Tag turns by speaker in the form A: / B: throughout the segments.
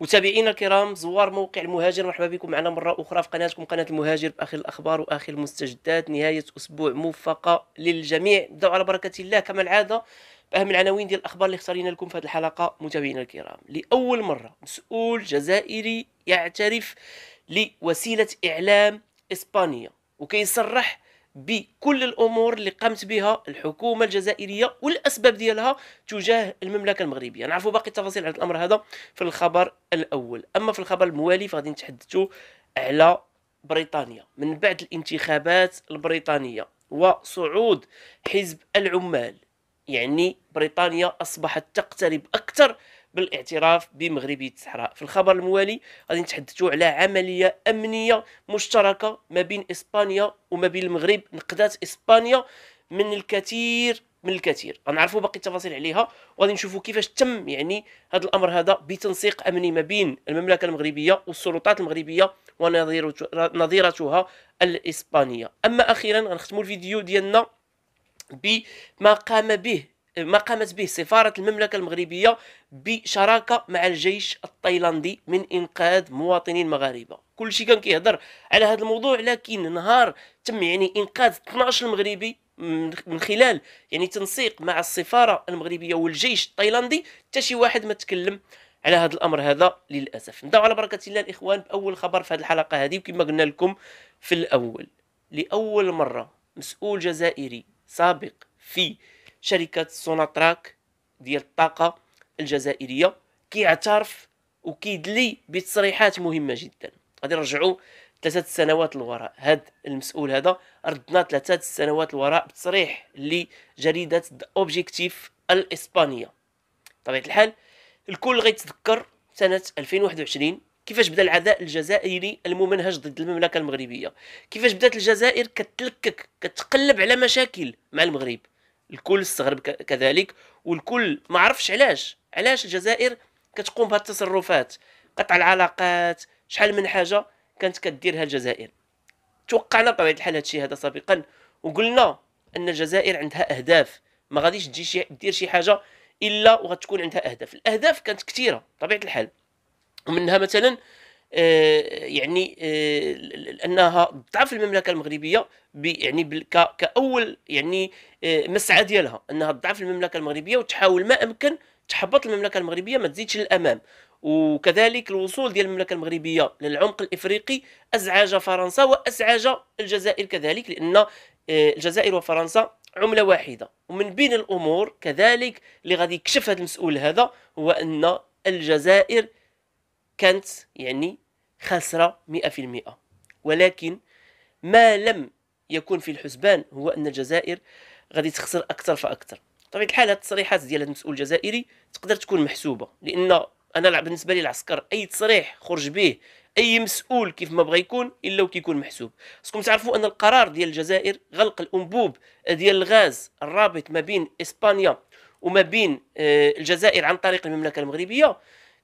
A: متابعينا الكرام زوار موقع المهاجر مرحبا بكم معنا مرة أخرى في قناتكم قناة المهاجر بآخر الأخبار وآخر المستجدات نهاية أسبوع موفقة للجميع نبداو على بركة الله كما العادة بأهم العناوين ديال الأخبار اللي اختارينا لكم في هذه الحلقة متابعينا الكرام لأول مرة مسؤول جزائري يعترف لوسيلة إعلام إسبانيا وكيصرح بكل الامور اللي قامت بها الحكومه الجزائريه والاسباب ديالها تجاه المملكه المغربيه نعرفوا باقي التفاصيل عن الامر هذا في الخبر الاول اما في الخبر الموالي فغادي نتحدثوا على بريطانيا من بعد الانتخابات البريطانيه وصعود حزب العمال يعني بريطانيا اصبحت تقترب اكثر بالاعتراف بمغربيه الصحراء في الخبر الموالي غادي نتحدثوا على عمليه امنيه مشتركه ما بين اسبانيا وما بين المغرب نقدات اسبانيا من الكثير من الكثير غنعرفوا باقي التفاصيل عليها وغادي نشوفوا كيفاش تم يعني هذا الامر هذا بتنسيق امني ما بين المملكه المغربيه والسلطات المغربيه ونظيرتها الاسبانيه اما اخيرا غنختموا الفيديو ديالنا بما قام به ما قامت به سفارة المملكة المغربية بشراكة مع الجيش التايلاندي من إنقاذ مواطنين مغاربة كل شيء كان كيهضر على هذا الموضوع لكن نهار تم يعني إنقاذ 12 مغربي من خلال يعني تنسيق مع السفارة المغربية والجيش التايلاندي حتى شي واحد ما تكلم على هذا الامر هذا للاسف نبداو على بركه الله الاخوان باول خبر في هذه الحلقه هذه وكما قلنا لكم في الاول لاول مره مسؤول جزائري سابق في شركه سوناتراك ديال الطاقه الجزائريه كيعترف وكيدلي بتصريحات مهمه جدا غادي نرجعوا ثلاثه سنوات للوراء هاد المسؤول هذا ردنا ثلاثه سنوات للوراء بتصريح لجريده اوبجيكتيف الاسبانيه طبيعه الحال الكل غيتذكر سنه 2021 كيفاش بدا العداء الجزائري الممنهج ضد المملكه المغربيه كيفاش بدات الجزائر كتلكك كتقلب على مشاكل مع المغرب الكل استغرب كذلك والكل ما عرفش علاش علاش الجزائر كتقوم بهذه التصرفات قطع العلاقات شحال من حاجه كانت كديرها الجزائر توقعنا بطبيعه الحال هذا هذا سابقا وقلنا ان الجزائر عندها اهداف ما غاديش تجي شي دير شي حاجه الا وغتكون عندها اهداف الاهداف كانت كثيره بطبيعه الحال ومنها مثلا آه، يعني آه، انها ضعف المملكه المغربيه يعني كاول يعني آه، مسعى ديالها انها تضعف المملكه المغربيه وتحاول ما امكن تحبط المملكه المغربيه ما تزيدش للامام وكذلك الوصول ديال المملكه المغربيه للعمق الافريقي ازعج فرنسا وازعج الجزائر كذلك لان الجزائر وفرنسا عمله واحده ومن بين الامور كذلك اللي غادي يكشف هذا المسؤول هذا هو ان الجزائر كانت يعني خاسرة 100% ولكن ما لم يكون في الحسبان هو أن الجزائر غادي تخسر أكثر فأكثر بطبيعة الحال هاد التصريحات ديال المسؤول الجزائري تقدر تكون محسوبة لأن أنا بالنسبة لي العسكر أي تصريح خرج به اي مسؤول كيف ما بغى يكون الا وكيكون محسوب خصكم تعرفوا ان القرار ديال الجزائر غلق الانبوب ديال الغاز الرابط ما بين اسبانيا وما بين آه، الجزائر عن طريق المملكه المغربيه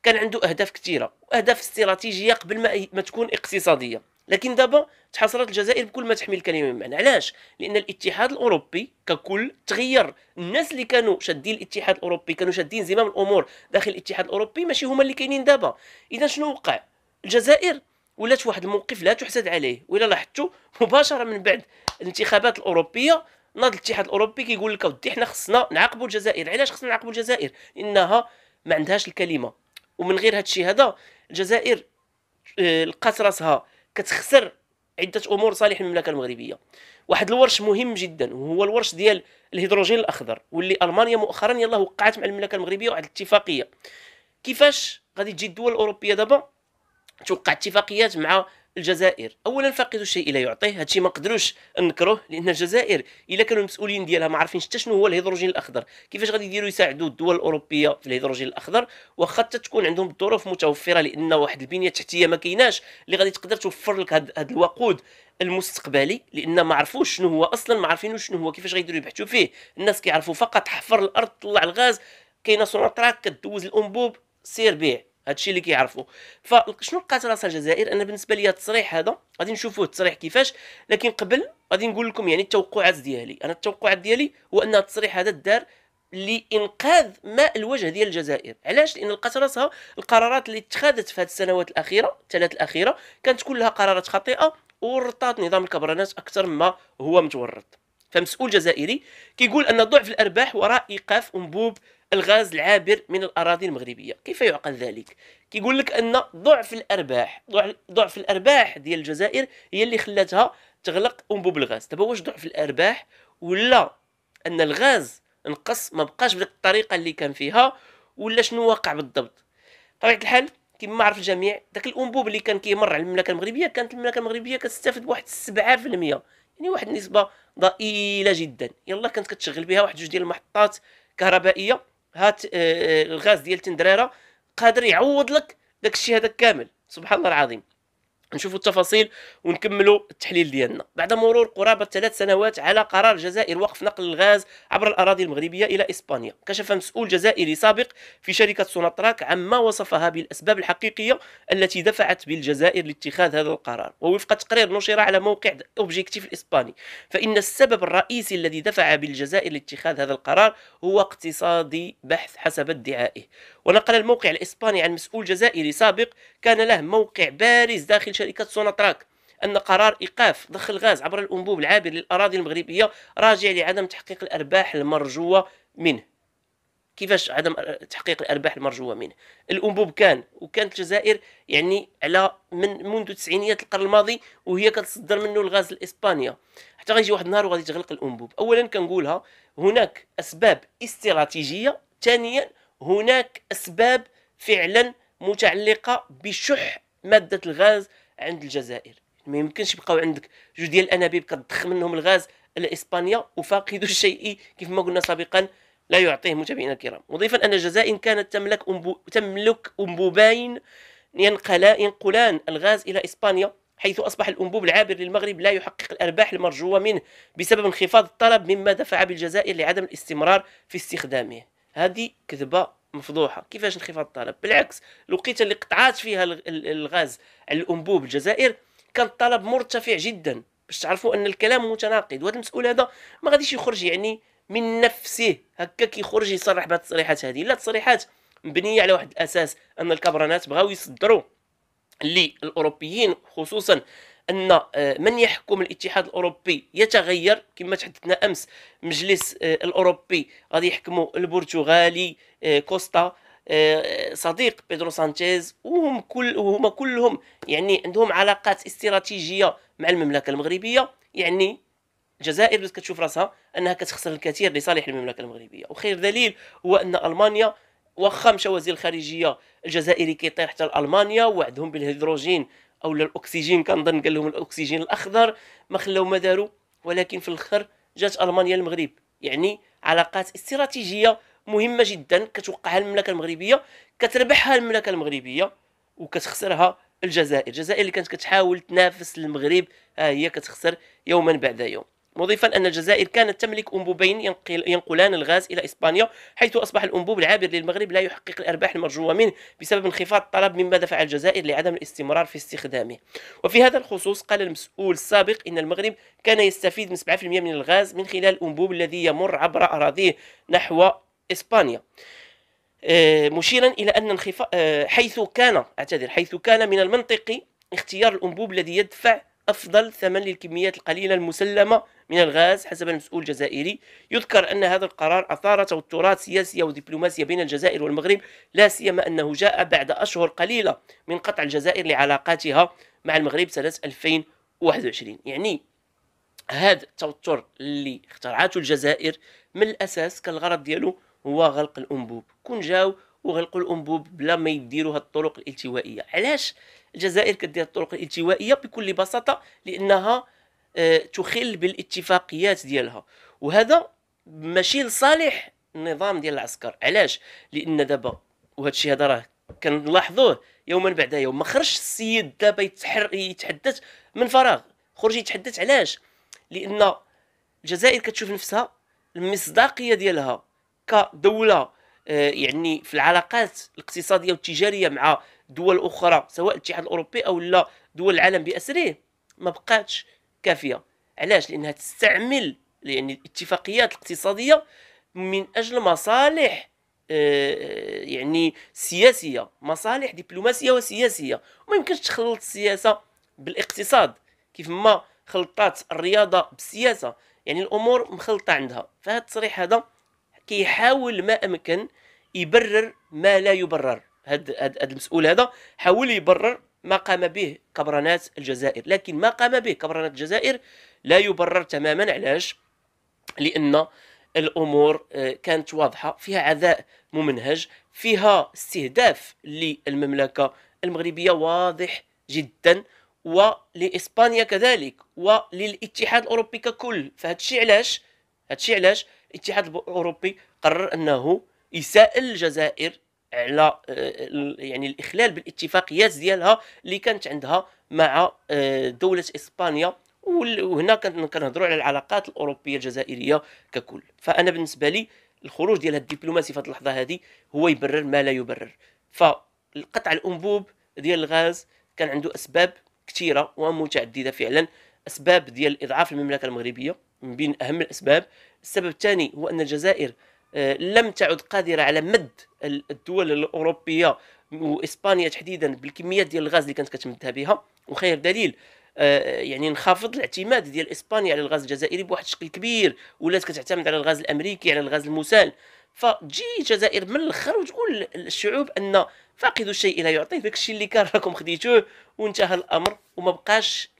A: كان عنده اهداف كثيره واهداف استراتيجيه قبل ما ما تكون اقتصاديه لكن دابا تحصرت الجزائر بكل ما تحمل الكلمه من معنى علاش لان الاتحاد الاوروبي ككل تغير الناس اللي كانوا شادين الاتحاد الاوروبي كانوا شادين زمام الامور داخل الاتحاد الاوروبي ماشي هما اللي كاينين دابا اذا شنو وقع الجزائر ولات واحد الموقف لا تحسد عليه ولا لاحظتوا مباشره من بعد الانتخابات الاوروبيه ناض الاتحاد الاوروبي كيقول لك اودي حنا خصنا نعاقبوا الجزائر علاش خصنا نعاقبوا الجزائر لانها ما عندهاش الكلمه ومن غير هذا الشيء هذا الجزائر آه، لقات راسها كتخسر عده امور صالح المملكه المغربيه واحد الورش مهم جدا وهو الورش ديال الهيدروجين الاخضر واللي المانيا مؤخرا يلاه وقعت مع المملكه المغربيه واحد الاتفاقيه كيفاش غادي تجي الدول الاوروبيه دابا توقع اتفاقيات مع الجزائر اولا فاقد الشيء لا يعطيه هادشي ما نقدروش نكروه لان الجزائر الا كانوا المسؤولين ديالها ما عارفينش حتى شنو هو الهيدروجين الاخضر كيفاش غادي يديروا يساعدوا الدول الاوروبيه في الهيدروجين الاخضر واخا حتى تكون عندهم الظروف متوفره لان واحد البنيه التحتيه ما كايناش اللي غادي تقدر توفر لك هاد الوقود المستقبلي لان ما عرفوش شنو هو اصلا ما عارفينوش شنو هو كيفاش غيديروا يبحثوا فيه الناس كيعرفوا فقط حفر الارض طلع الغاز كاينه سونطراك كدوز الانبوب سير بيع هادشي اللي كيعرفوا فشنو لقات راسها الجزائر انا بالنسبه لي التصريح هذا غادي نشوفوه التصريح كيفاش لكن قبل غادي نقول لكم يعني التوقعات ديالي انا التوقعات ديالي هو ان التصريح هذا دار لانقاذ ماء الوجه ديال الجزائر علاش لان لقات راسها القرارات اللي اتخذت في هذه السنوات الاخيره الثلاث الاخيره كانت كلها قرارات خاطئه ورطات نظام الكبرانات اكثر مما هو متورط فمسؤول جزائري كيقول ان ضعف الارباح وراء ايقاف انبوب الغاز العابر من الاراضي المغربيه كيف يعقل ذلك كيقول لك ان ضعف الارباح ضعف الارباح ديال الجزائر هي اللي خلاتها تغلق انبوب الغاز دابا واش ضعف الارباح ولا ان الغاز نقص ما بقاش بديك الطريقه اللي كان فيها ولا شنو واقع بالضبط طبيعه الحال كما عرف الجميع داك الانبوب اللي كان كيمر على المملكه المغربيه كانت المملكه المغربيه كتستافد بواحد 7% يعني واحد النسبه ضئيله جدا يلا كانت كتشغل بها واحد جوج ديال المحطات كهربائيه هات آه، آه، الغاز ديال تندريره قادر يعوض لك داك الشيء كامل سبحان الله العظيم نشوفوا التفاصيل ونكملوا التحليل ديالنا بعد مرور قرابه ثلاث سنوات على قرار جزائر وقف نقل الغاز عبر الاراضي المغربيه الى اسبانيا كشف مسؤول جزائري سابق في شركه سوناطراك عما وصفها بالاسباب الحقيقيه التي دفعت بالجزائر لاتخاذ هذا القرار ووفق تقرير نشر على موقع اوبجيكتيف الاسباني فان السبب الرئيسي الذي دفع بالجزائر لاتخاذ هذا القرار هو اقتصادي بحث حسب ادعائه ونقل الموقع الإسباني عن مسؤول جزائري سابق كان له موقع بارز داخل شركة سوناتراك أن قرار إيقاف ضخ الغاز عبر الأنبوب العابر للأراضي المغربية راجع لعدم تحقيق الأرباح المرجوة منه كيفاش عدم تحقيق الارباح المرجوه منه الانبوب كان وكانت الجزائر يعني على من منذ تسعينيات القرن الماضي وهي كتصدر منه الغاز لاسبانيا حتى غيجي واحد النهار وغادي تغلق الانبوب اولا كنقولها هناك اسباب استراتيجيه ثانيا هناك أسباب فعلا متعلقة بشح مادة الغاز عند الجزائر ما يمكنش يبقاو عندك جوج ديال الانابيب كتضخ منهم الغاز لاسبانيا اسبانيا وفاقد الشيء كيف ما قلنا سابقا لا يعطيه متابعينا الكرام مضيفا ان الجزائر كانت تملك أمبو تملك انبوبين ينقلا ينقلان الغاز الى اسبانيا حيث اصبح الانبوب العابر للمغرب لا يحقق الارباح المرجوه منه بسبب انخفاض الطلب مما دفع بالجزائر لعدم الاستمرار في استخدامه هذه كذبه مفضوحه كيفاش انخفاض الطلب بالعكس الوقيته اللي قطعات فيها الغاز على الانبوب الجزائر كان الطلب مرتفع جدا باش تعرفوا ان الكلام متناقض وهذا المسؤول هذا ما غاديش يخرج يعني من نفسه هكا كيخرج يصرح بهذه التصريحات هذه لا تصريحات مبنيه على واحد الاساس ان الكبرانات بغاو يصدروا للاوروبيين خصوصا ان آه، من يحكم الاتحاد الاوروبي يتغير كما تحدثنا امس مجلس آه، الاوروبي غادي يحكموا البرتغالي آه، كوستا صديق بيدرو سانشيز وهم كل وهما كلهم يعني عندهم علاقات استراتيجيه مع المملكه المغربيه يعني الجزائر بدات كتشوف راسها انها كتخسر الكثير لصالح المملكه المغربيه وخير دليل هو ان المانيا واخا مشى وزير الخارجيه الجزائري كيطير حتى لالمانيا وعدهم بالهيدروجين او للاكسجين كنظن قال لهم الاكسجين الاخضر ما خلاو ما داروا ولكن في الاخر جات المانيا المغرب يعني علاقات استراتيجيه مهمه جدا كتوقعها المملكه المغربيه كتربحها المملكه المغربيه وكتخسرها الجزائر الجزائر اللي كانت كتحاول تنافس المغرب ها هي كتخسر يوما بعد يوم مضيفا أن الجزائر كانت تملك أنبوبين ينقلان الغاز إلى إسبانيا حيث أصبح الأنبوب العابر للمغرب لا يحقق الأرباح المرجوة منه بسبب انخفاض الطلب مما دفع الجزائر لعدم الاستمرار في استخدامه وفي هذا الخصوص قال المسؤول السابق إن المغرب كان يستفيد من 7% من الغاز من خلال الأنبوب الذي يمر عبر أراضيه نحو إسبانيا آه، مشيرا إلى أن انخفاض آه، حيث كان أعتذر حيث كان من المنطقي اختيار الأنبوب الذي يدفع أفضل ثمن للكميات القليلة المسلمة من الغاز حسب المسؤول الجزائري يذكر أن هذا القرار أثار توترات سياسية ودبلوماسية بين الجزائر والمغرب لا سيما أنه جاء بعد أشهر قليلة من قطع الجزائر لعلاقاتها مع المغرب سنة 2021 يعني هذا التوتر اللي اخترعته الجزائر من الأساس كان الغرض ديالو هو غلق الأنبوب كون جاو وغلقوا الانبوب بلا ما يديروا الطرق الالتوائيه علاش الجزائر كدير الطرق الالتوائيه بكل بساطه لانها آه، تخل بالاتفاقيات ديالها وهذا ماشي لصالح النظام ديال العسكر علاش لان دابا وهذا الشيء هذا راه كنلاحظوه يوما بعد يوم ما خرجش السيد دابا يتحر يتحدث من فراغ خرج يتحدث علاش لان الجزائر كتشوف نفسها المصداقيه ديالها كدوله آه، يعني في العلاقات الاقتصاديه والتجاريه مع دول اخرى سواء الاتحاد الاوروبي او لا دول العالم باسره ما بقاتش كافيه علاش لانها تستعمل يعني الاتفاقيات الاقتصاديه من اجل مصالح آه، آه، يعني سياسيه مصالح دبلوماسيه وسياسيه وما يمكنش تخلط السياسه بالاقتصاد كيف ما خلطات الرياضه بالسياسه يعني الامور مخلطه عندها فهذا التصريح هذا كيحاول ما امكن يبرر ما لا يبرر هاد هاد, هاد المسؤول هذا حاول يبرر ما قام به كبرنات الجزائر لكن ما قام به كبرنات الجزائر لا يبرر تماما علاش لان الامور آه، كانت واضحه فيها عذاء ممنهج فيها استهداف للمملكه المغربيه واضح جدا ولاسبانيا كذلك وللاتحاد الاوروبي ككل فهادشي علاش هادشي علاش الاتحاد الاوروبي قرر انه يسائل الجزائر على آه، يعني الاخلال بالاتفاقيات ديالها اللي كانت عندها مع آه، دوله اسبانيا وهنا كنهضروا على العلاقات الاوروبيه الجزائريه ككل فانا بالنسبه لي الخروج ديال هذه الدبلوماسي في هذه اللحظه هذه هو يبرر ما لا يبرر فالقطع الانبوب ديال الغاز كان عنده اسباب كثيره ومتعدده فعلا اسباب ديال اضعاف المملكه المغربيه من بين اهم الاسباب السبب الثاني هو ان الجزائر آه، لم تعد قادره على مد الدول الاوروبيه واسبانيا تحديدا بالكميات ديال الغاز اللي كانت كتمدها بها وخير دليل آه، يعني انخفض الاعتماد ديال اسبانيا على الغاز الجزائري بواحد الشكل كبير ولات كتعتمد على الغاز الامريكي على الغاز المسال فتجي الجزائر من الاخر وتقول للشعوب ان فاقد الشيء لا يعطيه داك الشيء اللي كان راكم خديتوه وانتهى الامر وما بقاش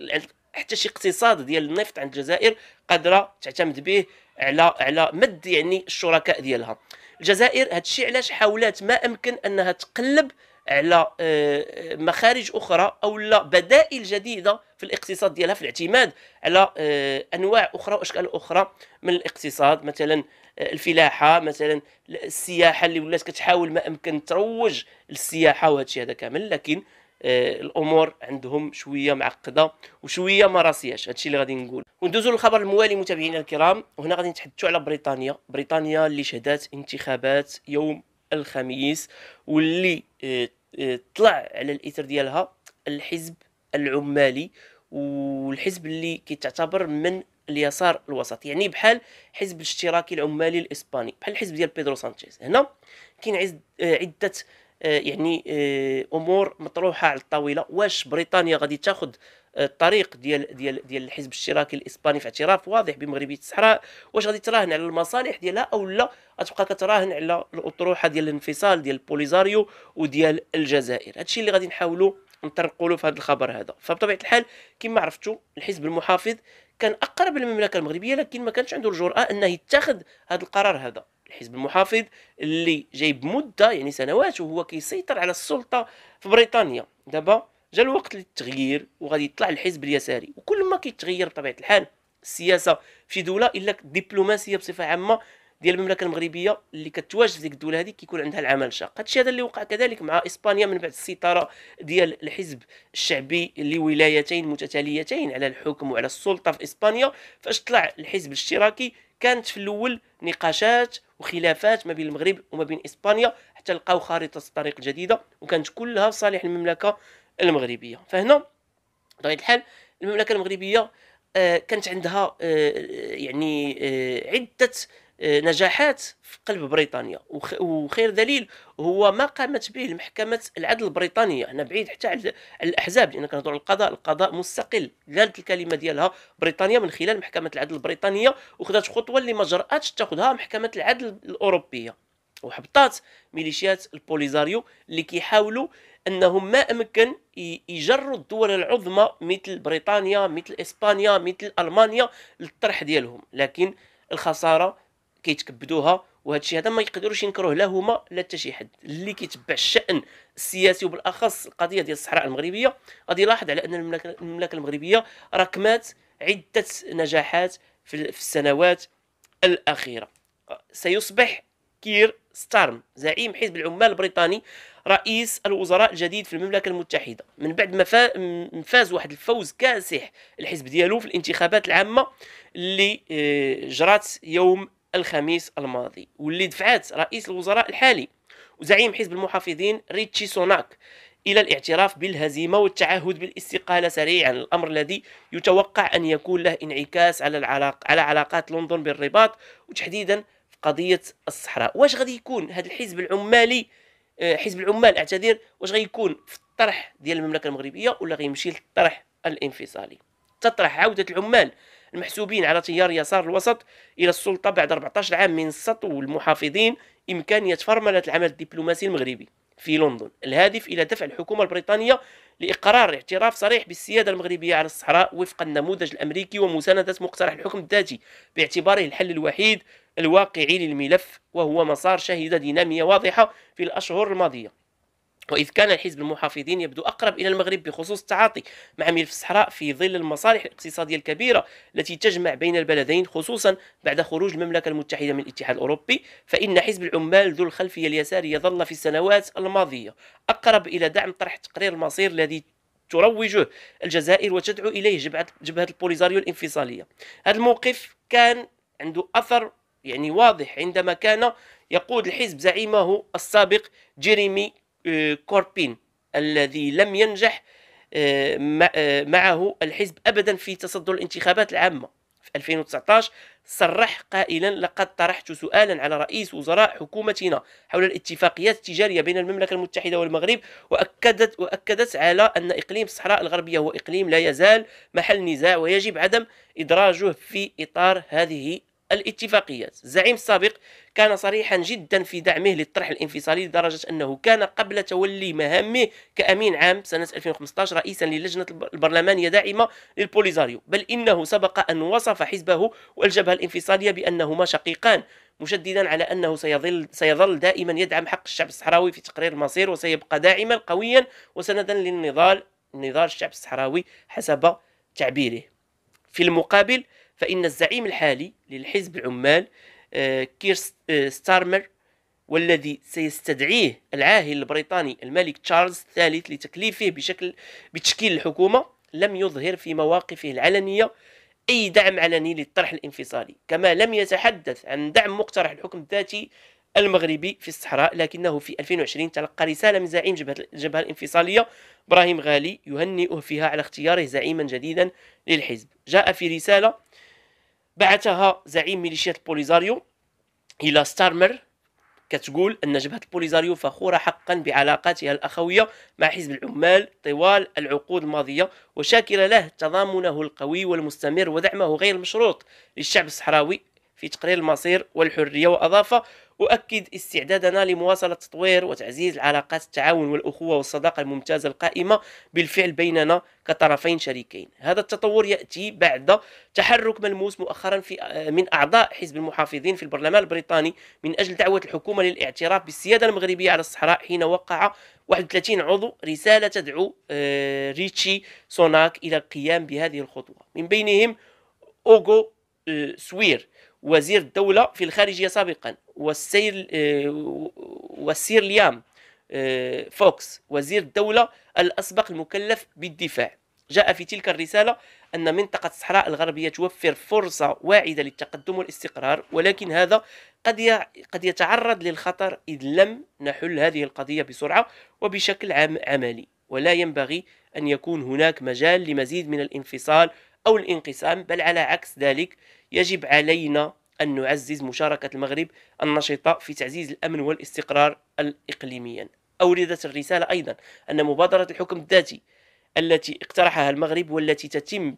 A: حتى شي اقتصاد ديال النفط عند الجزائر قادره تعتمد به على على مد يعني الشركاء ديالها الجزائر هذا الشيء علاش حاولات ما امكن انها تقلب على آه، آه، مخارج اخرى او لا بدائل جديده في الاقتصاد ديالها في الاعتماد على آه، انواع اخرى واشكال اخرى من الاقتصاد مثلا الفلاحه مثلا السياحه اللي ولات كتحاول ما امكن تروج للسياحه وهذا الشيء هذا كامل لكن آه، الامور عندهم شويه معقده وشويه ما راسياش هادشي اللي غادي نقول وندوزو للخبر الموالي متابعينا الكرام وهنا غادي نتحدثوا على بريطانيا بريطانيا اللي شهدت انتخابات يوم الخميس واللي آه، آه، طلع على الاثر ديالها الحزب العمالي والحزب اللي كيتعتبر من اليسار الوسط يعني بحال حزب الاشتراكي العمالي الاسباني بحال الحزب ديال بيدرو سانشيز هنا كاين عده آه، يعني آه، امور مطروحه على الطاوله واش بريطانيا غادي تاخذ آه، الطريق ديال ديال ديال الحزب الاشتراكي الاسباني في اعتراف واضح بمغربيه الصحراء واش غادي تراهن على المصالح ديالها او لا غتبقى كتراهن على الاطروحه ديال الانفصال ديال البوليزاريو وديال الجزائر هادشي اللي غادي نحاولوا نطرقوا في هذا الخبر هذا فبطبيعه الحال كما عرفتوا الحزب المحافظ كان اقرب للمملكه المغربيه لكن ما كانش عنده الجراه انه يتخذ هذا القرار هذا الحزب المحافظ اللي جاي بمده يعني سنوات وهو كيسيطر على السلطه في بريطانيا دابا جا الوقت للتغيير وغادي يطلع الحزب اليساري وكل ما كيتغير بطبيعه الحال السياسه في دوله الا الدبلوماسيه بصفه عامه ديال المملكه المغربيه اللي كتواجد ديك الدوله هذه كيكون عندها العمل الشاق هادشي هذا اللي وقع كذلك مع اسبانيا من بعد السيطره ديال الحزب الشعبي لولايتين متتاليتين على الحكم وعلى السلطه في اسبانيا فاش طلع الحزب الاشتراكي كانت في الاول نقاشات وخلافات ما بين المغرب وما بين اسبانيا حتى لقاو خارطه الطريق الجديده وكانت كلها في صالح المملكه المغربيه فهنا بطبيعه الحال المملكه المغربيه آه، كانت عندها آه، يعني آه، عده آه، نجاحات في قلب بريطانيا وخير دليل هو ما قامت به المحكمة العدل البريطانية احنا بعيد حتى على الأحزاب لأن كنهضروا على القضاء القضاء مستقل قالت الكلمة ديالها بريطانيا من خلال محكمة العدل البريطانية وخدت خطوة اللي ما جرأتش تاخذها محكمة العدل الأوروبية وحبطات ميليشيات البوليزاريو اللي كيحاولوا انهم ما امكن يجروا الدول العظمى مثل بريطانيا مثل اسبانيا مثل المانيا للطرح ديالهم لكن الخساره كيتكبدوها وهذا الشيء هذا ما يقدروش ينكروه لا هما لا حتى شي حد اللي كيتبع الشان السياسي وبالاخص القضيه ديال الصحراء المغربيه غادي يلاحظ على ان المملكه, المملكة المغربيه ركمات عده نجاحات في السنوات الاخيره سيصبح كير ستارم زعيم حزب العمال البريطاني رئيس الوزراء الجديد في المملكه المتحده من بعد ما فاز واحد الفوز كاسح الحزب ديالو في الانتخابات العامه اللي آه، جرات يوم الخميس الماضي واللي دفعت رئيس الوزراء الحالي وزعيم حزب المحافظين ريتشي سوناك الى الاعتراف بالهزيمه والتعهد بالاستقاله سريعا الامر الذي يتوقع ان يكون له انعكاس على العلاق على علاقات لندن بالرباط وتحديدا في قضيه الصحراء واش غادي يكون هذا الحزب العمالي آه، حزب العمال اعتذر واش غيكون في الطرح ديال المملكه المغربيه ولا غيمشي للطرح الانفصالي تطرح عوده العمال المحسوبين على تيار يسار الوسط إلى السلطة بعد 14 عام من سطو المحافظين إمكانية فرملة العمل الدبلوماسي المغربي في لندن الهادف إلى دفع الحكومة البريطانية لإقرار اعتراف صريح بالسيادة المغربية على الصحراء وفق النموذج الأمريكي ومساندة مقترح الحكم الذاتي باعتباره الحل الوحيد الواقعي للملف وهو مسار شهد دينامية واضحة في الأشهر الماضية وإذ كان الحزب المحافظين يبدو أقرب إلى المغرب بخصوص التعاطي مع ملف الصحراء في ظل المصالح الاقتصادية الكبيرة التي تجمع بين البلدين خصوصا بعد خروج المملكة المتحدة من الاتحاد الأوروبي فإن حزب العمال ذو الخلفية اليسارية ظل في السنوات الماضية أقرب إلى دعم طرح تقرير المصير الذي تروجه الجزائر وتدعو إليه جبهة, جبهة البوليزاريو الانفصالية هذا الموقف كان عنده أثر يعني واضح عندما كان يقود الحزب زعيمه السابق جيريمي آه، كوربين الذي لم ينجح آه، آه، معه الحزب ابدا في تصدر الانتخابات العامه في 2019 صرح قائلا لقد طرحت سؤالا على رئيس وزراء حكومتنا حول الاتفاقيات التجاريه بين المملكه المتحده والمغرب واكدت واكدت على ان اقليم الصحراء الغربيه هو اقليم لا يزال محل نزاع ويجب عدم ادراجه في اطار هذه الاتفاقيات الزعيم السابق كان صريحا جدا في دعمه للطرح الانفصالي لدرجة أنه كان قبل تولي مهامه كأمين عام سنة 2015 رئيسا للجنة البرلمانية داعمة للبوليزاريو بل إنه سبق أن وصف حزبه والجبهة الانفصالية بأنهما شقيقان مشددا على انه سيظل سيظل دائما يدعم حق الشعب الصحراوي في تقرير المصير وسيبقى داعما قويا وسندا للنضال نضال الشعب الصحراوي حسب تعبيره في المقابل فإن الزعيم الحالي للحزب العمال آه، كير آه، ستارمر والذي سيستدعيه العاهل البريطاني الملك تشارلز الثالث لتكليفه بشكل بتشكيل الحكومة لم يظهر في مواقفه العلنية أي دعم علني للطرح الانفصالي كما لم يتحدث عن دعم مقترح الحكم الذاتي المغربي في الصحراء لكنه في 2020 تلقى رسالة من زعيم الجبهة الانفصالية إبراهيم غالي يهنئه فيها على اختياره زعيما جديدا للحزب جاء في رسالة بعثها زعيم ميليشيات البوليزاريو الى ستارمر كتقول ان جبهه البوليزاريو فخوره حقا بعلاقاتها الاخويه مع حزب العمال طوال العقود الماضيه وشاكره له تضامنه القوي والمستمر ودعمه غير المشروط للشعب الصحراوي في تقرير المصير والحرية وأضاف أؤكد استعدادنا لمواصلة تطوير وتعزيز العلاقات التعاون والأخوة والصداقة الممتازة القائمة بالفعل بيننا كطرفين شريكين هذا التطور يأتي بعد تحرك ملموس مؤخرا في آه، من أعضاء حزب المحافظين في البرلمان البريطاني من أجل دعوة الحكومة للاعتراف بالسيادة المغربية على الصحراء حين وقع 31 عضو رسالة تدعو آه، ريتشي سوناك إلى القيام بهذه الخطوة من بينهم أوغو آه، سوير وزير الدولة في الخارجية سابقا والسير آه، والسير ليام آه، فوكس وزير الدولة الأسبق المكلف بالدفاع جاء في تلك الرسالة أن منطقة الصحراء الغربية توفر فرصة واعدة للتقدم والاستقرار ولكن هذا قد قد يتعرض للخطر إذ لم نحل هذه القضية بسرعة وبشكل عام عملي ولا ينبغي أن يكون هناك مجال لمزيد من الانفصال أو الانقسام بل على عكس ذلك يجب علينا أن نعزز مشاركة المغرب النشطة في تعزيز الأمن والاستقرار الإقليميا أوردت الرسالة أيضا أن مبادرة الحكم الذاتي التي اقترحها المغرب والتي تتم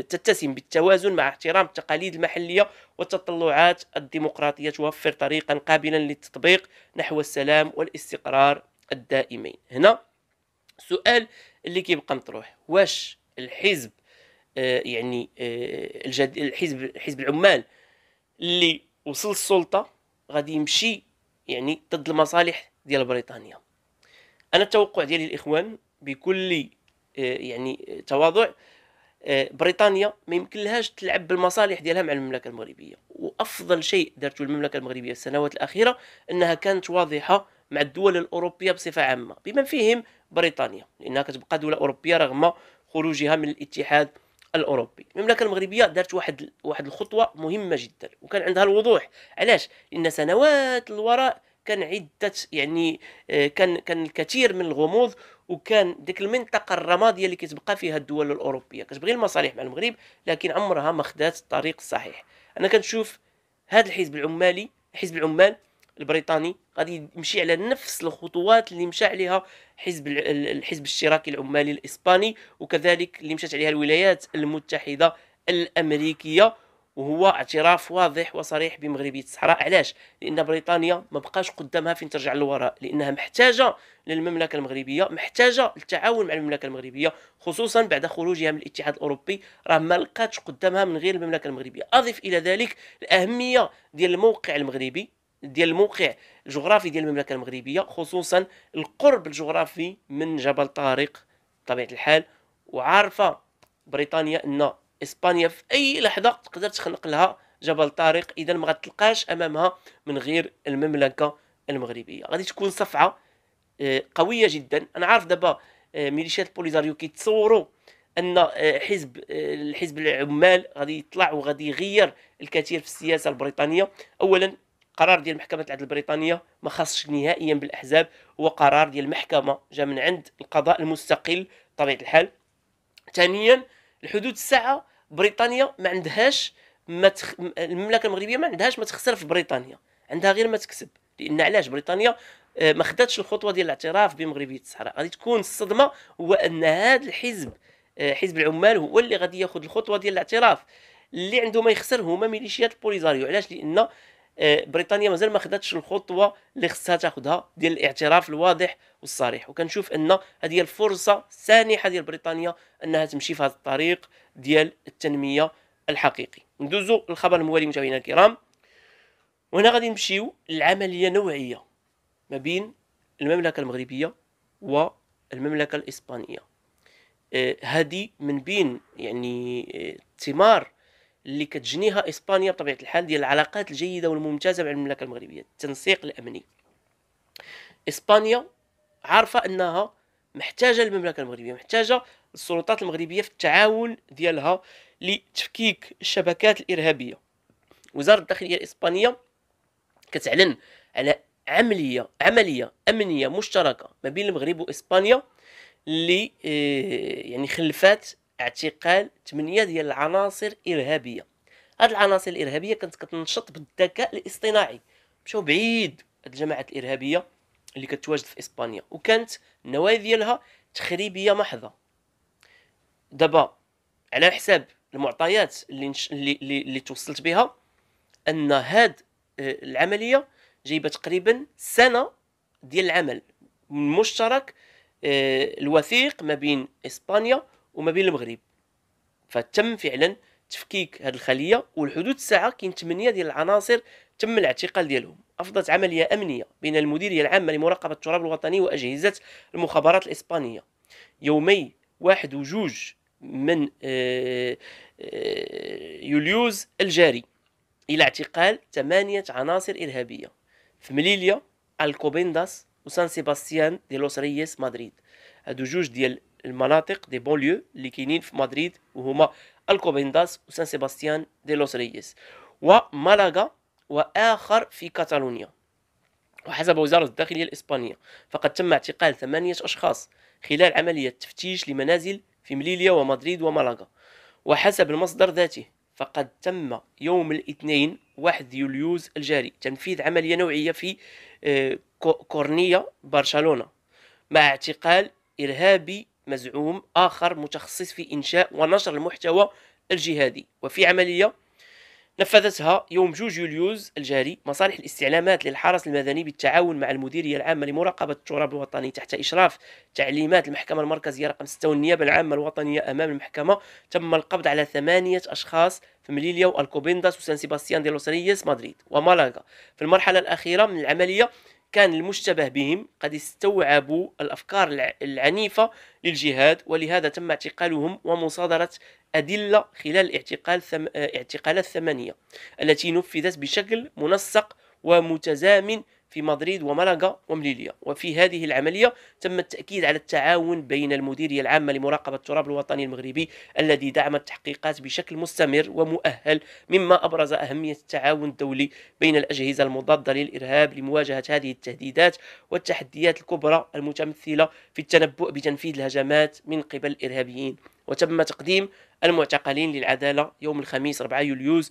A: تتسم بالتوازن مع احترام التقاليد المحلية والتطلعات الديمقراطية توفر طريقا قابلا للتطبيق نحو السلام والاستقرار الدائمين هنا سؤال اللي كيبقى مطروح واش الحزب آه، يعني آه، الجد... الحزب حزب العمال اللي وصل السلطه غادي يمشي يعني ضد المصالح ديال بريطانيا انا التوقع ديالي الاخوان بكل آه، يعني تواضع بريطانيا ما يمكن لهاش تلعب بالمصالح ديالها مع المملكه المغربيه وافضل شيء دارته المملكه المغربيه السنوات الاخيره انها كانت واضحه مع الدول الاوروبيه بصفه عامه بما فيهم بريطانيا لانها كتبقى دوله اوروبيه رغم خروجها من الاتحاد الاوروبي المملكه المغربيه دارت واحد واحد الخطوه مهمه جدا وكان عندها الوضوح علاش ان سنوات الوراء كان عده يعني آه، كان كان الكثير من الغموض وكان ديك المنطقه الرماديه اللي كتبقى فيها الدول الاوروبيه كتبغي المصالح مع المغرب لكن عمرها ما خدات الطريق الصحيح انا كنشوف هذا الحزب العمالي حزب العمال البريطاني غادي يمشي على نفس الخطوات اللي مشى عليها حزب الحزب الاشتراكي العمالي الاسباني وكذلك اللي مشات عليها الولايات المتحده الامريكيه وهو اعتراف واضح وصريح بمغربية الصحراء علاش لان بريطانيا ما بقاش قدامها فين ترجع للوراء لانها محتاجه للمملكه المغربيه محتاجه للتعاون مع المملكه المغربيه خصوصا بعد خروجها من الاتحاد الاوروبي راه ما لقاتش قدامها من غير المملكه المغربيه اضف الى ذلك الاهميه ديال الموقع المغربي ديال الموقع الجغرافي ديال المملكه المغربيه خصوصا القرب الجغرافي من جبل طارق بطبيعه الحال وعارفه بريطانيا ان اسبانيا في اي لحظه تقدر تخنق لها جبل طارق اذا ما غتلقاش امامها من غير المملكه المغربيه غادي تكون صفعه آه، قويه جدا انا عارف دابا آه، ميليشيات البوليزاريو كيتصوروا ان آه، حزب الحزب العمال غادي يطلع وغادي يغير الكثير في السياسه البريطانيه اولا قرار ديال محكمه العدل البريطانيه ما خاصش نهائيا بالاحزاب هو قرار ديال المحكمه جا من عند القضاء المستقل بطبيعه الحال ثانيا الحدود الساعه بريطانيا ما عندهاش ما تخ... المملكه المغربيه ما عندهاش ما تخسر في بريطانيا عندها غير ما تكسب لان علاش بريطانيا آه، ما خداتش الخطوه ديال الاعتراف بمغربيه الصحراء غادي تكون الصدمه هو ان هذا الحزب آه، حزب العمال هو اللي غادي ياخذ الخطوه ديال الاعتراف اللي عنده ما يخسر هما ميليشيات البوليزاريو علاش لان آه، بريطانيا مازال ما خداتش الخطوه اللي خصها تاخذها ديال الاعتراف الواضح والصريح وكنشوف ان هذه الفرصه سانحه ديال بريطانيا انها تمشي في هذا الطريق ديال التنميه الحقيقي ندوزو للخبر الموالي متابعينا الكرام وهنا غادي نمشيو لعمليه نوعيه ما بين المملكه المغربيه والمملكه الاسبانيه آه، هذه من بين يعني آه، ثمار اللي كتجنيها اسبانيا بطبيعه الحال ديال العلاقات الجيده والممتازه مع المملكه المغربيه التنسيق الامني اسبانيا عارفه انها محتاجه المملكه المغربيه محتاجه السلطات المغربيه في التعاون ديالها لتفكيك الشبكات الارهابيه وزاره الداخليه الاسبانيه كتعلن على عمليه عمليه امنيه مشتركه ما بين المغرب واسبانيا اللي آه، يعني خلفات اعتقال 8 ديال العناصر الارهابيه هاد العناصر الارهابيه كانت كتنشط بالذكاء الاصطناعي مشاو بعيد هاد الجماعات الارهابيه اللي كتواجد في اسبانيا وكانت النوايا ديالها تخريبيه محضه دابا على حساب المعطيات اللي نش... اللي... اللي اللي توصلت بها ان هاد آه، العمليه جايبه تقريبا سنه ديال العمل مشترك آه، الوثيق ما بين اسبانيا وما بين المغرب فتم فعلا تفكيك هذه الخليه والحدود الساعه كاين 8 ديال العناصر تم الاعتقال ديالهم افضت عمليه امنيه بين المديريه العامه لمراقبه التراب الوطني واجهزه المخابرات الاسبانيه يومي واحد وجوج من آه، آه، يوليوز الجاري الى اعتقال ثمانيه عناصر ارهابيه في مليليا الكوبينداس وسان سيباستيان دي لوس ريس مدريد هادو جوج ديال المناطق دي ليو اللي كاينين في مدريد وهما الكوبينداس وسان سيباستيان دي لوس ريس ومالاغا واخر في كاتالونيا وحسب وزارة الداخلية الإسبانية فقد تم اعتقال ثمانية أشخاص خلال عملية تفتيش لمنازل في مليليا ومدريد ومالاغا وحسب المصدر ذاته فقد تم يوم الاثنين 1 يوليوز الجاري تنفيذ عملية نوعية في آه، كورنيا برشلونة مع اعتقال إرهابي مزعوم آخر متخصص في إنشاء ونشر المحتوى الجهادي وفي عملية نفذتها يوم 2 يوليوز الجاري مصالح الاستعلامات للحرس المدني بالتعاون مع المديرية العامة لمراقبة التراب الوطني تحت إشراف تعليمات المحكمة المركزية رقم 6 والنيابة العامة الوطنية أمام المحكمة تم القبض على ثمانية أشخاص في مليليا والكوبيندا وسان سيباستيان دي لوس مدريد ومالاغا في المرحلة الأخيرة من العملية كان المشتبه بهم قد استوعبوا الأفكار العنيفة للجهاد ولهذا تم اعتقالهم ومصادرة أدلة خلال اعتقال ثم... اعتقالات ثمانيه التي نفذت بشكل منسق ومتزامن في مدريد وملاغا ومليليا وفي هذه العملية تم التأكيد على التعاون بين المديرية العامة لمراقبة التراب الوطني المغربي الذي دعم التحقيقات بشكل مستمر ومؤهل مما أبرز أهمية التعاون الدولي بين الأجهزة المضادة للإرهاب لمواجهة هذه التهديدات والتحديات الكبرى المتمثلة في التنبؤ بتنفيذ الهجمات من قبل الإرهابيين وتم تقديم المعتقلين للعدالة يوم الخميس 4 يوليوز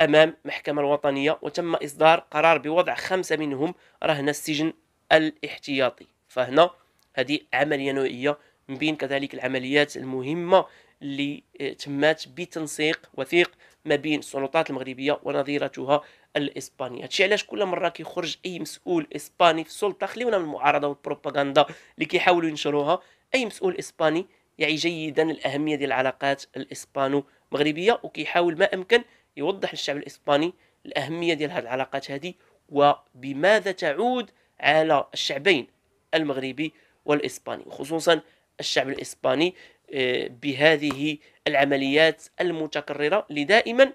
A: أمام محكمة الوطنية وتم إصدار قرار بوضع خمسة منهم رهن السجن الاحتياطي فهنا هذه عملية نوعية من بين كذلك العمليات المهمة اللي آه، تمات بتنسيق وثيق ما بين السلطات المغربية ونظيرتها الإسبانية هادشي علاش كل مرة كيخرج أي مسؤول إسباني في السلطة خليونا من المعارضة والبروباغندا اللي كيحاولوا ينشروها أي مسؤول إسباني يعي جيدا الأهمية ديال العلاقات الإسبانو مغربية وكيحاول ما أمكن يوضح للشعب الاسباني الاهميه ديال هذه العلاقات هذه وبماذا تعود على الشعبين المغربي والاسباني وخصوصا الشعب الاسباني آه، بهذه العمليات المتكرره اللي دائما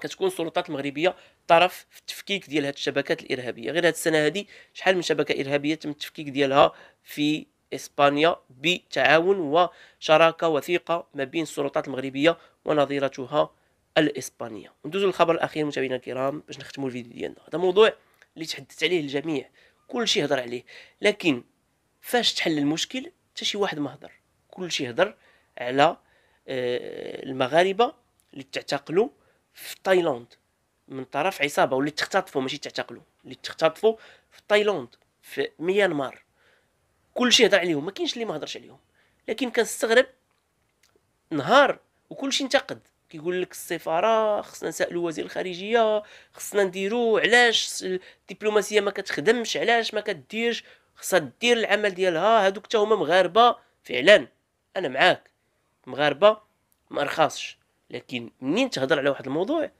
A: كتكون السلطات المغربيه طرف في التفكيك ديال هذه الشبكات الارهابيه غير هذه السنه هذه شحال من شبكه ارهابيه تم التفكيك ديالها في اسبانيا بتعاون وشراكه وثيقه ما بين السلطات المغربيه ونظيرتها الاسبانيه ندوزو للخبر الاخير متابعينا الكرام باش نختموا الفيديو ديالنا هذا موضوع اللي تحدث عليه الجميع كل شيء هضر عليه لكن فاش تحل المشكل حتى شي واحد ما هضر كل شيء هضر على آه، المغاربه اللي تعتقلوا في تايلاند من طرف عصابه واللي تختطفوا ماشي تعتقلوا اللي تختطفوا في تايلاند في ميانمار كل شيء هضر عليهم ما كاينش اللي ما هضرش عليهم لكن كنستغرب نهار وكل شيء انتقد كيقول لك السفاره خصنا نسالوا وزير الخارجيه خصنا نديرو علاش الدبلوماسيه ما كتخدمش علاش ما كديرش خصها دير العمل ديالها هادوك حتى هما مغاربه فعلا انا معاك مغاربه ما رخصش لكن منين تهضر على واحد الموضوع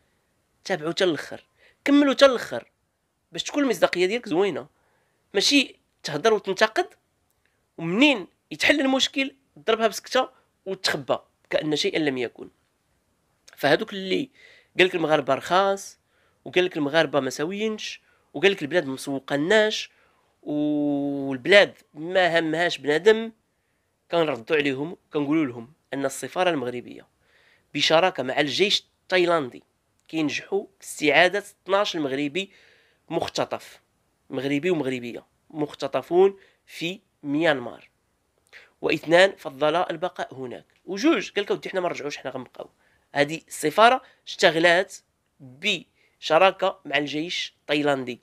A: تابعو حتى الاخر كملو حتى الاخر باش تكون المصداقيه ديالك زوينه ماشي تهضر وتنتقد ومنين يتحل المشكل تضربها بسكته وتخبى كان شيئا لم يكن فهذوك اللي قال لك المغاربه رخاص وقال لك المغاربه ما ساويينش وقال لك البلاد مسوقه لناش والبلاد ما همهاش بنادم كنردوا عليهم كنقولوا لهم ان السفاره المغربيه بشراكه مع الجيش التايلاندي كينجحوا استعاده 12 مغربي مختطف مغربي ومغربيه مختطفون في ميانمار واثنان فضلا البقاء هناك وجوج قال لك حنا ما نرجعوش حنا غنبقاو هذه السفارة اشتغلت بشراكة مع الجيش التايلاندي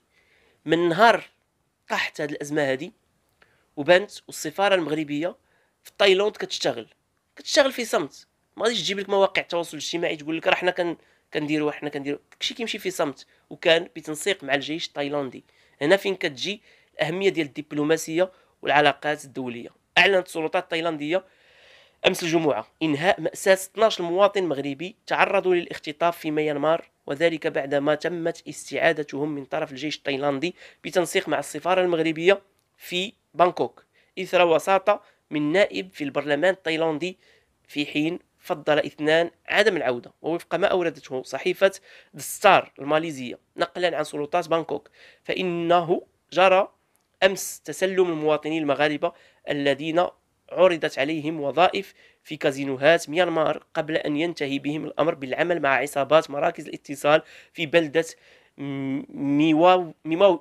A: من نهار طاحت هذه الأزمة هذه وبنت والسفارة المغربية في تايلاند كتشتغل كتشتغل في صمت ما غاديش تجيب لك مواقع التواصل الاجتماعي تقول لك راه حنا كن كنديروا حنا كنديروا داكشي كيمشي في صمت وكان بتنسيق مع الجيش التايلاندي هنا فين كتجي الاهميه ديال الدبلوماسيه والعلاقات الدوليه اعلنت السلطات التايلانديه أمس الجمعة إنهاء مأساة 12 مواطن مغربي تعرضوا للاختطاف في ميانمار وذلك بعدما تمت استعادتهم من طرف الجيش التايلاندي بتنسيق مع السفارة المغربية في بانكوك إثر وساطة من نائب في البرلمان التايلاندي في حين فضل اثنان عدم العودة ووفق ما أوردته صحيفة ستار الماليزية نقلا عن سلطات بانكوك فإنه جرى أمس تسلم المواطنين المغاربة الذين عرضت عليهم وظائف في كازينوهات ميانمار قبل أن ينتهي بهم الأمر بالعمل مع عصابات مراكز الاتصال في بلدة ميواو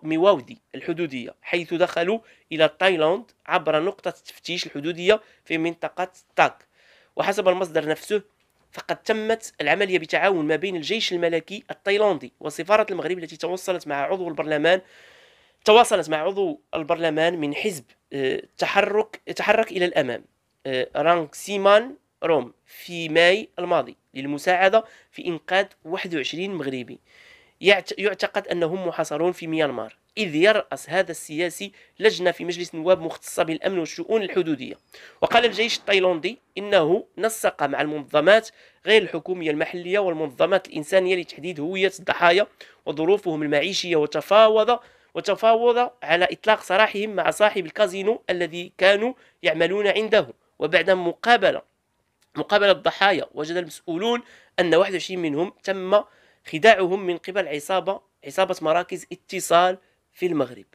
A: ميواودي الحدودية حيث دخلوا إلى تايلاند عبر نقطة تفتيش الحدودية في منطقة تاك وحسب المصدر نفسه فقد تمت العملية بتعاون ما بين الجيش الملكي التايلاندي وسفارة المغرب التي توصلت مع عضو البرلمان تواصلت مع عضو البرلمان من حزب آه، تحرك تحرك إلى الأمام آه، رانك سيمان روم في ماي الماضي للمساعدة في إنقاذ 21 مغربي يعتقد أنهم محاصرون في ميانمار إذ يرأس هذا السياسي لجنة في مجلس النواب مختصة بالأمن والشؤون الحدودية وقال الجيش التايلاندي إنه نسق مع المنظمات غير الحكومية المحلية والمنظمات الإنسانية لتحديد هوية الضحايا وظروفهم المعيشية وتفاوض وتفاوض على إطلاق سراحهم مع صاحب الكازينو الذي كانوا يعملون عنده وبعد مقابلة مقابلة الضحايا وجد المسؤولون أن 21 منهم تم خداعهم من قبل عصابة عصابة مراكز اتصال في المغرب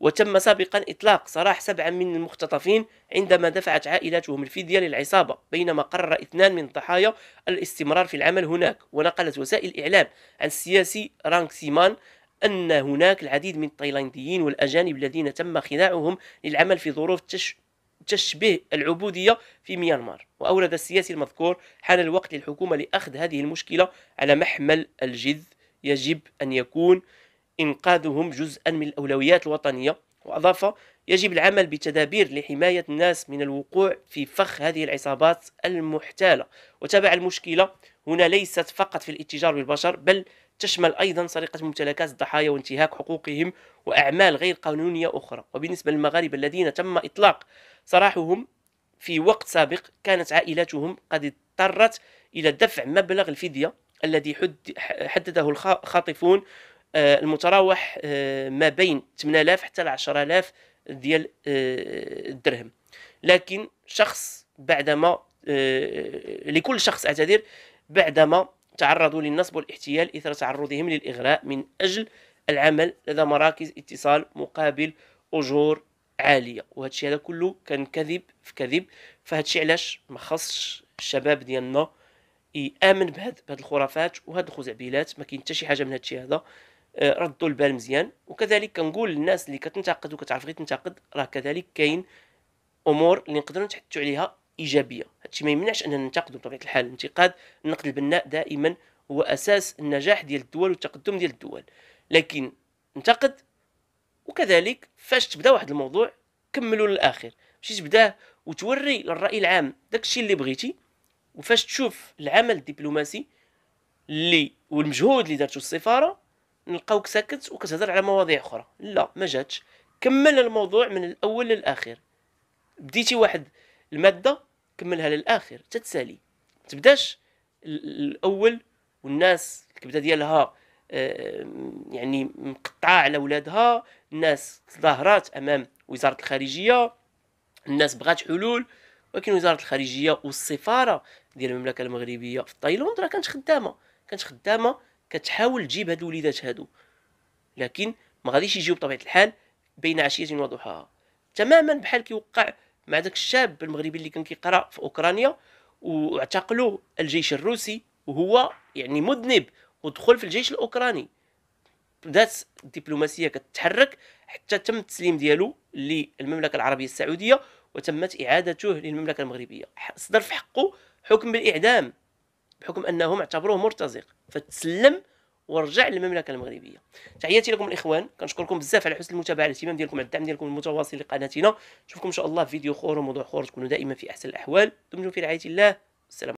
A: وتم سابقا إطلاق سراح سبعة من المختطفين عندما دفعت عائلاتهم الفدية للعصابة بينما قرر اثنان من الضحايا الاستمرار في العمل هناك ونقلت وسائل الإعلام عن السياسي رانك سيمان أن هناك العديد من التايلانديين والأجانب الذين تم خداعهم للعمل في ظروف تش... تشبه العبودية في ميانمار وأورد السياسي المذكور حان الوقت للحكومة لأخذ هذه المشكلة على محمل الجد يجب أن يكون إنقاذهم جزءا من الأولويات الوطنية وأضاف يجب العمل بتدابير لحماية الناس من الوقوع في فخ هذه العصابات المحتالة وتابع المشكلة هنا ليست فقط في الاتجار بالبشر بل تشمل أيضا سرقة ممتلكات الضحايا وانتهاك حقوقهم وأعمال غير قانونية أخرى وبالنسبة للمغاربة الذين تم إطلاق سراحهم في وقت سابق كانت عائلاتهم قد اضطرت إلى دفع مبلغ الفدية الذي حد حدده الخاطفون آه، المتراوح آه، ما بين 8000 حتى 10000 ديال آه، الدرهم لكن شخص بعدما لكل شخص اعتذر بعدما تعرضوا للنصب والاحتيال إثر تعرضهم للإغراء من أجل العمل لدى مراكز اتصال مقابل أجور عالية وهذا الشيء هذا كله كان كذب في كذب فهذا الشيء علاش ما خصش الشباب ديالنا يامن بهاد بهاد الخرافات وهذه الخزعبيلات ما كاين حتى شي حاجه من هذا الشيء هذا آه، ردوا البال مزيان وكذلك كنقول للناس اللي كتنتقد وكتعرف غير تنتقد راه كذلك كاين امور اللي نقدروا نتحدثوا عليها ايجابيه هادشي ما يمنعش اننا ننتقدوا بطبيعه الحال الانتقاد النقد البناء دائما هو اساس النجاح ديال الدول والتقدم ديال الدول لكن انتقد وكذلك فاش تبدا واحد الموضوع كملوا للاخر ماشي تبداه وتوري للراي العام داكشي اللي بغيتي وفاش تشوف العمل الدبلوماسي اللي والمجهود اللي دارته السفاره نلقاوك ساكت وكتهضر على مواضيع اخرى لا ما جاتش كمل الموضوع من الاول للاخر بديتي واحد الماده كملها للاخر تتسالي ما تبداش الاول والناس الكبده ديالها آه، يعني مقطعه على ولادها الناس تظاهرات امام وزاره الخارجيه الناس بغات حلول ولكن وزاره الخارجيه والسفاره ديال المملكه المغربيه في تايلاند راه كانت خدامه كانت خدامه كتحاول تجيب هاد الوليدات هادو لكن ما غاديش يجيو بطبيعه الحال بين عشيه وضحاها تماما بحال كيوقع مع داك الشاب المغربي اللي كان كيقرا في اوكرانيا واعتقلوا الجيش الروسي وهو يعني مذنب ودخل في الجيش الاوكراني بدات الدبلوماسيه كتتحرك حتى تم التسليم ديالو للمملكه العربيه السعوديه وتمت اعادته للمملكه المغربيه صدر في حقه حكم بالاعدام بحكم انهم اعتبروه مرتزق فتسلم ورجع للمملكه المغربيه تحياتي لكم الاخوان كنشكركم بزاف على حسن المتابعه الاهتمام ديالكم على الدعم ديالكم المتواصل لقناتنا نشوفكم ان شاء الله في فيديو اخر وموضوع اخر تكونوا دائما في احسن الاحوال دمتم في رعايه الله السلام